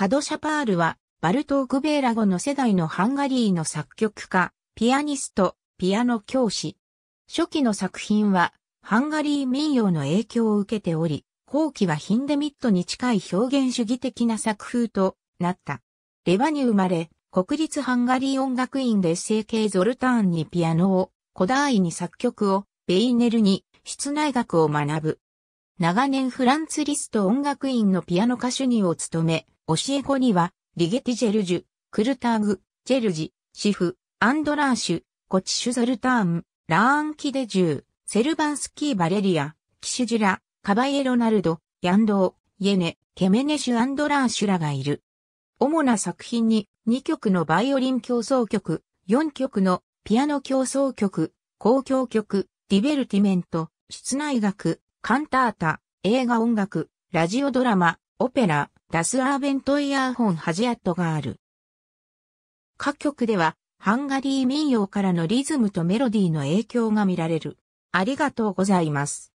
カドシャパールは、バルトーク・ベーラゴの世代のハンガリーの作曲家、ピアニスト、ピアノ教師。初期の作品は、ハンガリー民謡の影響を受けており、後期はヒンデミットに近い表現主義的な作風となった。レバに生まれ、国立ハンガリー音楽院で成形ゾルターンにピアノを、古代に作曲を、ベイネルに室内楽を学ぶ。長年フランツリスト音楽院のピアノ歌手にを務め、教え子には、リゲティ・ジェルジュ、クルターグ、ジェルジ、シフ、アンドラーシュ、コチシュザルターン、ラーン・キデジュー、セルバンスキー・バレリア、キシュジュラ、カバエロ・ナルド、ヤンドー、イエネ、ケメネシュ・アンドラーシュらがいる。主な作品に2曲のバイオリン競争曲、4曲のピアノ競争曲、公共曲、ディベルティメント、室内楽、カンタータ、映画音楽、ラジオドラマ、オペラ、ダスアーベントイヤーホンハジアットがある。各曲では、ハンガリー民謡からのリズムとメロディーの影響が見られる。ありがとうございます。